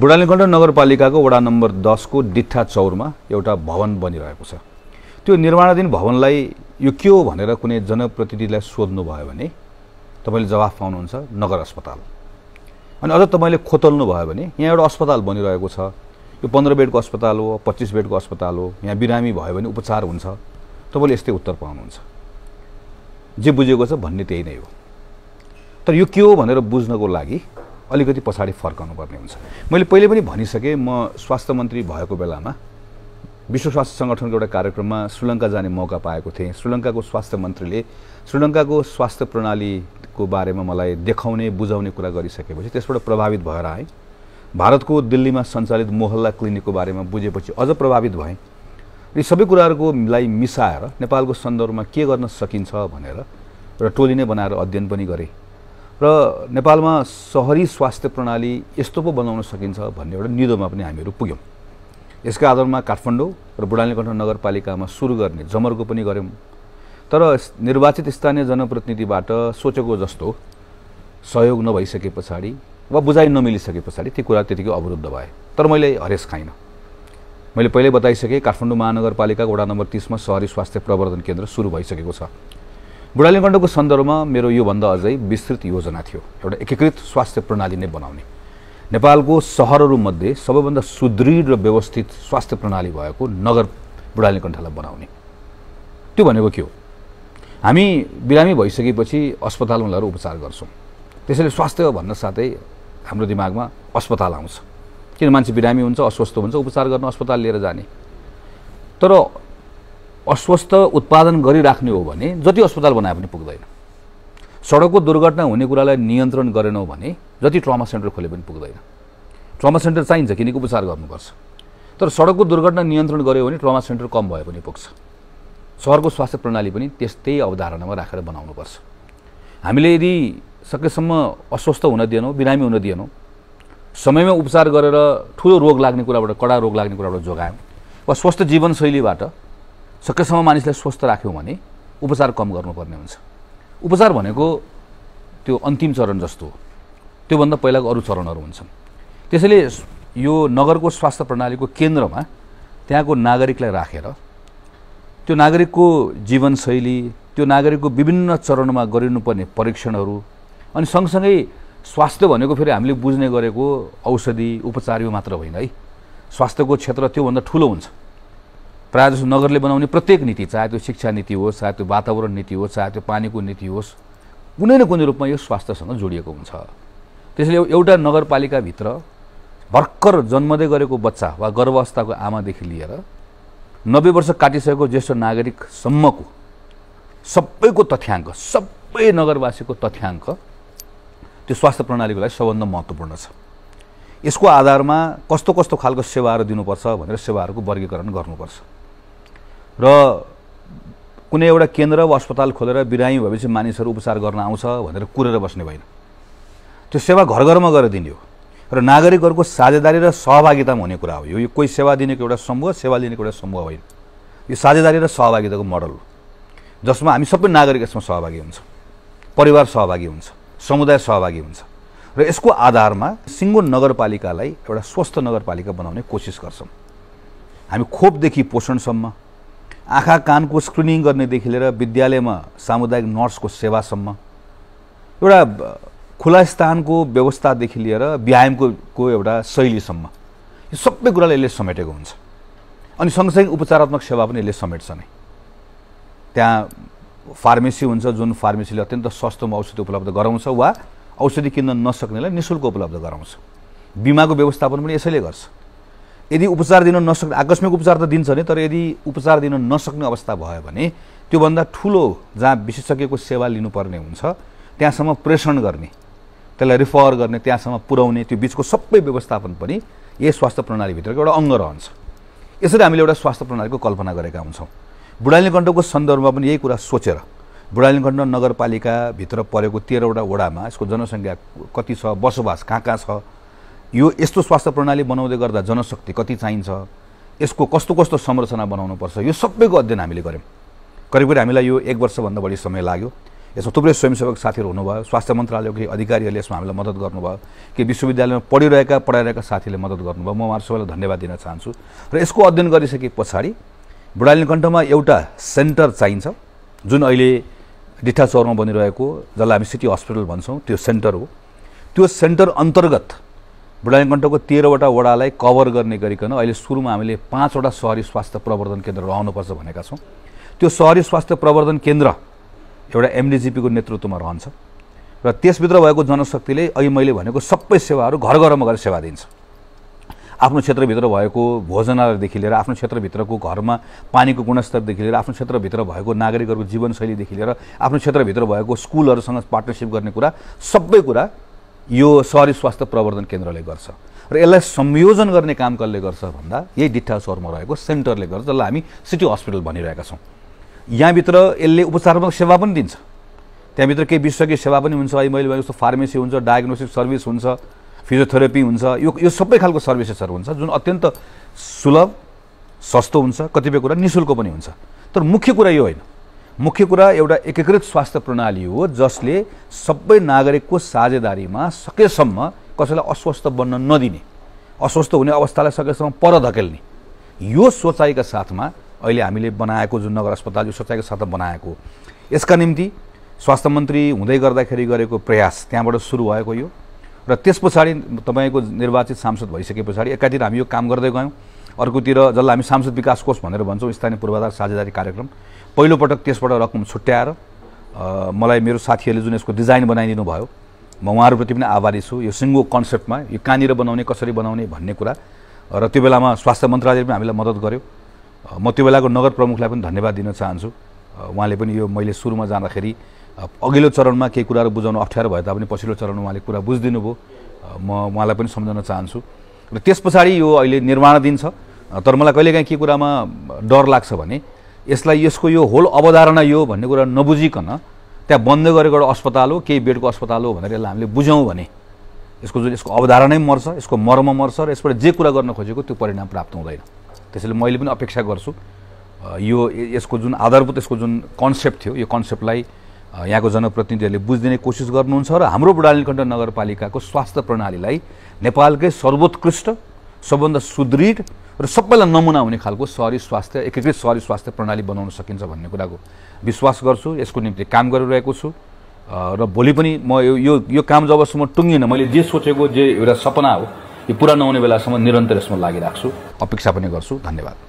बुढालीगण्ड नगरपालिकाको वडा नम्बर दसको डिठा चौरमा एउटा भवन बनिरहेको छ त्यो निर्माणाधीन भवनलाई यो के हो भनेर कुनै जनप्रतिनिधिलाई सोध्नुभयो भने तपाईँले जवाफ पाउनुहुन्छ नगर अस्पताल अनि अझ तपाईँले खोतल्नु भयो भने यहाँ एउटा अस्पताल बनिरहेको छ यो पन्ध्र बेडको अस्पताल हो पच्चिस बेडको अस्पताल हो यहाँ बिरामी भयो भने उपचार हुन्छ तपाईँले यस्तै उत्तर पाउनुहुन्छ जे बुझेको छ भन्ने त्यही नै हो तर यो के हो भनेर बुझ्नको लागि अलिकति पछाडि फर्काउनु पर्ने हुन्छ मैले पहिले पनि भनिसकेँ म स्वास्थ्य मन्त्री भएको बेलामा विश्व स्वास्थ्य सङ्गठनको एउटा कार्यक्रममा श्रीलङ्का जाने मौका पाएको थिएँ श्रीलङ्काको स्वास्थ्य मन्त्रीले श्रीलङ्काको स्वास्थ्य प्रणालीको बारेमा मलाई देखाउने बुझाउने कुरा गरिसकेपछि त्यसबाट प्रभावित भएर आएँ भारतको दिल्लीमा सञ्चालित मोहल्ला क्लिनिकको बारेमा बुझेपछि अझ प्रभावित भएँ यी सबै कुराहरूको मिसाएर नेपालको सन्दर्भमा के गर्न सकिन्छ भनेर एउटा टोली नै बनाएर अध्ययन पनि गरेँ र नेपालमा सहरी स्वास्थ्य प्रणाली यस्तो पो बनाउन सकिन्छ भन्ने एउटा निदोमा पनि हामीहरू पुग्यौँ यसका आधारमा काठमाडौँ र बुढालीकण्ठ नगरपालिकामा सुरु गर्ने जमर्को पनि गऱ्यौँ तर निर्वाचित स्थानीय जनप्रतिनिधिबाट सोचेको जस्तो सहयोग नभइसके पछाडि वा बुझाइ नमिलिसके पछाडि ती कुरा त्यतिकै अवरुद्ध भए तर मैले हरेस खाइनँ मैले पहिल्यै बताइसकेँ काठमाडौँ महानगरपालिका वडा नम्बर तिसमा सहरी स्वास्थ्य प्रवर्धन केन्द्र सुरु भइसकेको छ बुढालीगण्डकको सन्दर्भमा मेरो योभन्दा अझै विस्तृत योजना थियो एउटा एकीकृत स्वास्थ्य प्रणाली नै बनाउने नेपालको सहरहरूमध्ये सबैभन्दा सुदृढ र व्यवस्थित स्वास्थ्य प्रणाली भएको नगर कण्ठलाई बनाउने त्यो भनेको के हो हामी बिरामी भइसकेपछि अस्पतालमा लगेर उपचार गर्छौँ त्यसैले स्वास्थ्य भन्न साथै हाम्रो दिमागमा अस्पताल आउँछ किन मान्छे बिरामी हुन्छ अस्वस्थ हुन्छ उपचार गर्न अस्पताल लिएर जाने तर अस्वस्थ उत्पादन गरिराख्ने हो भने जति अस्पताल बनाए पनि पुग्दैन सडकको दुर्घटना हुने कुरालाई नियन्त्रण गरेनौँ भने जति ट्रमा सेन्टर खोले पनि पुग्दैन ट्रमा सेन्टर चाहिन्छ किनकि उपचार गर्नुपर्छ तर सडकको दुर्घटना नियन्त्रण गऱ्यो भने ट्रमा सेन्टर कम भए पनि पुग्छ सहरको स्वास्थ्य प्रणाली पनि त्यस्तै अवधारणामा राखेर बनाउनुपर्छ हामीले यदि सकेसम्म अस्वस्थ हुन दिएनौँ बिरामी हुन दिएनौँ समयमा उपचार गरेर ठुलो रोग लाग्ने कुराबाट कडा रोग लाग्ने कुराबाट जोगायौँ वा स्वस्थ जीवनशैलीबाट सकेसम्म मानिसलाई स्वस्थ राख्यौँ भने उपचार कम गर्नुपर्ने हुन्छ उपचार भनेको त्यो अन्तिम चरण जस्तो हो त्योभन्दा पहिलाको अरू चरणहरू हुन्छन् त्यसैले यो नगरको स्वास्थ्य प्रणालीको केन्द्रमा त्यहाँको नागरिकलाई राखेर त्यो नागरिकको जीवनशैली त्यो नागरिकको विभिन्न चरणमा गरिनुपर्ने परीक्षणहरू अनि सँगसँगै स्वास्थ्य भनेको फेरि हामीले बुझ्ने गरेको औषधि उपचार यो मात्र होइन है स्वास्थ्यको क्षेत्र त्योभन्दा ठुलो हुन्छ प्रायः नगरले बनाउने प्रत्येक नीति चाहे त्यो शिक्षा नीति होस् चाहे त्यो वातावरण नीति होस् चाहे त्यो पानीको नीति होस् कुनै न कुनै रूपमा यो स्वास्थ्यसँग जोडिएको हुन्छ त्यसैले एउटा नगरपालिकाभित्र भर्खर जन्मदै गरेको बच्चा वा गर्भावस्थाको आमादेखि लिएर नब्बे वर्ष काटिसकेको ज्येष्ठ नागरिकसम्मको सबैको तथ्याङ्क सबै नगरवासीको तथ्याङ्क त्यो स्वास्थ्य प्रणालीको लागि सबभन्दा महत्त्वपूर्ण छ यसको आधारमा कस्तो कस्तो खालको सेवाहरू दिनुपर्छ भनेर सेवाहरूको वर्गीकरण गर्नुपर्छ र कुनै एउटा केन्द्र वा अस्पताल खोलेर बिरामी भएपछि मानिसहरू उपचार गर्न आउँछ भनेर कुरेर बस्ने भएन त्यो सेवा घर घरमा गएर दिने हो र नागरिकहरूको साझेदारी र सहभागितामा हुने कुरा हो यो कोही सेवा दिनेको एउटा समूह सेवा लिनेको एउटा समूह होइन यो साझेदारी र सहभागिताको मोडल हो जसमा हामी सबै नागरिक यसमा सहभागी हुन्छ परिवार सहभागी हुन्छ समुदाय सहभागी हुन्छ र यसको आधारमा सिङ्गो नगरपालिकालाई एउटा स्वस्थ नगरपालिका बनाउने कोसिस गर्छौँ हामी खोपदेखि पोषणसम्म आँखा कानको स्क्रिनिङ गर्नेदेखि लिएर विद्यालयमा सामुदायिक नर्सको सेवासम्म एउटा खुला स्थानको व्यवस्थादेखि लिएर व्यायामको को एउटा शैलीसम्म यो सबै कुराले यसले समेटेको हुन्छ अनि सँगसँगै उपचारात्मक सेवा पनि यसले समेट्छ नै त्यहाँ फार्मेसी हुन्छ जुन फार्मेसीले अत्यन्त सस्तोमा औषधि उपलब्ध गराउँछ वा औषधि किन्न नसक्नेलाई निशुल्क उपलब्ध गराउँछ बिमाको व्यवस्थापन पनि यसैले गर्छ यदि उपचार दिन नसक्ने आकस्मिक उपचार त दिन्छ नि तर यदि उपचार दिन नसक्ने अवस्था भयो भने त्योभन्दा ठुलो जहाँ विशेषज्ञको सेवा लिनुपर्ने हुन्छ त्यहाँसम्म प्रेषण गर्ने त्यसलाई रिफर गर्ने त्यहाँसम्म पुर्याउने त्यो बिचको सबै व्यवस्थापन पनि यही स्वास्थ्य प्रणालीभित्रको एउटा अङ्ग रहन्छ यसरी हामीले एउटा स्वास्थ्य प्रणालीको कल्पना गरेका हुन्छौँ गण्डको सन्दर्भमा पनि यही कुरा सोचेर बुढाली गण्ड नगरपालिकाभित्र परेको तेह्रवटा वडामा यसको जनसङ्ख्या कति छ बसोबास कहाँ कहाँ छ यो यस्तो स्वास्थ्य प्रणाली बनाउँदै गर्दा जनशक्ति कति चाहिन्छ यसको कस्तो कस्तो संरचना बनाउनुपर्छ यो सबैको अध्ययन हामीले गऱ्यौँ करिब करिब हामीलाई यो एक वर्षभन्दा बढी समय लाग्यो यसमा थुप्रै स्वयंसेवक साथीहरू हुनुभयो स्वास्थ्य मन्त्रालयको अधिकारीहरूले यसमा हामीलाई मद्दत गर्नुभयो कि विश्वविद्यालयमा पढिरहेका पढाइरहेका साथीले मद्दत गर्नुभयो म उहाँहरू सबैलाई धन्यवाद दिन चाहन्छु र यसको अध्ययन गरिसके पछाडि बुढालीकण्ठमा एउटा सेन्टर चाहिन्छ जुन अहिले डिठा चौरमा बनिरहेको जसलाई हामी सिटी हस्पिटल भन्छौँ त्यो सेन्टर हो त्यो सेन्टर अन्तर्गत बुढानीकण्ठको तेह्रवटा वडालाई कभर गर्ने गरिकन अहिले सुरुमा हामीले पाँचवटा सहरी स्वास्थ्य प्रवर्धन केन्द्र रहनुपर्छ भनेका छौँ त्यो सहरी स्वास्थ्य प्रवर्धन केन्द्र एउटा एमडिजिपीको नेतृत्वमा रहन्छ र त्यसभित्र भएको जनशक्तिले अघि मैले भनेको सबै सेवाहरू घर घरमा गएर सेवा दिन्छ आफ्नो क्षेत्रभित्र भएको भोजनालयदेखि लिएर आफ्नो क्षेत्रभित्रको घरमा पानीको गुणस्तरदेखि लिएर आफ्नो क्षेत्रभित्र भएको नागरिकहरूको जीवनशैलीदेखि लिएर आफ्नो क्षेत्रभित्र भएको स्कुलहरूसँग पार्टनरसिप गर्ने कुरा सबै कुरा यो सहरी स्वास्थ्य प्रवर्धन केन्द्रले गर्छ र यसलाई संयोजन गर्ने काम कसले गर्छ भन्दा यही डिट्ठा सहरमा रहेको सेन्टरले गर्छ जसलाई हामी सिटी हस्पिटल भनिरहेका छौँ यहाँभित्र यसले उपचारात्मक सेवा पनि दिन्छ त्यहाँभित्र केही विशेषज्ञ सेवा पनि हुन्छ अहिले मैले जस्तो फार्मेसी हुन्छ डायग्नोस्टिक सर्भिस हुन्छ फिजियोथेरापी हुन्छ यो यो सबै खालको सर्भिसेसहरू हुन्छ जुन अत्यन्त सुलभ सस्तो हुन्छ कतिपय कुरा निशुल्क पनि हुन्छ तर मुख्य कुरा यो होइन मुख्य कुरा एउटा एकीकृत स्वास्थ्य प्रणाली हो जसले सबै नागरिकको साझेदारीमा सकेसम्म कसैलाई अस्वस्थ बन्न नदिने अस्वस्थ हुने अवस्थालाई सकेसम्म पर धकेल्ने यो सोचाइका साथमा अहिले हामीले बनाएको जुन नगर अस्पताल यो सोचाइका साथमा बनाएको यसका निम्ति स्वास्थ्य मन्त्री हुँदै गर्दाखेरि गरेको प्रयास त्यहाँबाट सुरु भएको यो र त्यस पछाडि तपाईँको निर्वाचित सांसद भइसके पछाडि एकातिर हामी यो काम गर्दै गयौँ अर्कोतिर जसलाई हामी सांसद विकास कोष भनेर भन्छौँ स्थानीय पूर्वाधार साझेदारी कार्यक्रम पहिलोपटक त्यसबाट रकम छुट्याएर मलाई मेरो साथीहरूले जुन यसको डिजाइन बनाइदिनु भयो म उहाँहरूप्रति पनि आभारी छु यो सिङ्गो कन्सेप्टमा यो कहाँनिर बनाउने कसरी बनाउने भन्ने कुरा र त्यो बेलामा स्वास्थ्य मन्त्रालयले पनि हामीलाई मद्दत गर्यो म त्यो बेलाको नगर प्रमुखलाई पनि धन्यवाद दिन चाहन्छु उहाँले पनि यो मैले सुरुमा जाँदाखेरि अघिल्लो चरणमा केही कुराहरू बुझाउनु अप्ठ्यारो भए तापनि पछिल्लो चरणमा उहाँले कुरा बुझिदिनु भयो म उहाँलाई पनि सम्झाउन चाहन्छु र त्यस पछाडि यो अहिले निर्माणाधीन छ तर मलाई कहिलेकाहीँ के कुरामा डर लाग्छ भने यसलाई यसको यो होल अवधारणा यो भन्ने कुरा नबुझिकन त्यहाँ बन्द गरेको एउटा अस्पताल हो केही बेडको अस्पताल हो भनेर यसलाई हामीले बुझ्यौँ भने यसको जुन यसको अवधारणै मर्छ यसको मर्म मर्छ र यसबाट जे कुरा गर्न खोजेको त्यो परिणाम प्राप्त हुँदैन त्यसैले मैले पनि अपेक्षा गर्छु यो यसको जुन आधारभूत यसको जुन कन्सेप्ट थियो यो कन्सेप्टलाई यहाँको जनप्रतिनिधिहरूले बुझिदिने कोसिस गर्नुहुन्छ र हाम्रो बुढालीकण्ड नगरपालिकाको स्वास्थ्य प्रणालीलाई नेपालकै सर्वोत्कृष्ट सबभन्दा सुदृढ र सबैलाई नमुना हुने खालको सहरी स्वास्थ्य एकीकृत सहरी स्वास्थ्य प्रणाली बनाउन सकिन्छ भन्ने कुराको विश्वास गर्छु यसको निम्ति काम गरिरहेको छु र भोलि पनि म यो यो यो काम जबसम्म टुङ्गिनँ मैले जे सोचेको जे एउटा सपना हो यो पुरा नहुने बेलासम्म निरन्तर यसमा लागिराख्छु अपेक्षा पनि गर्छु धन्यवाद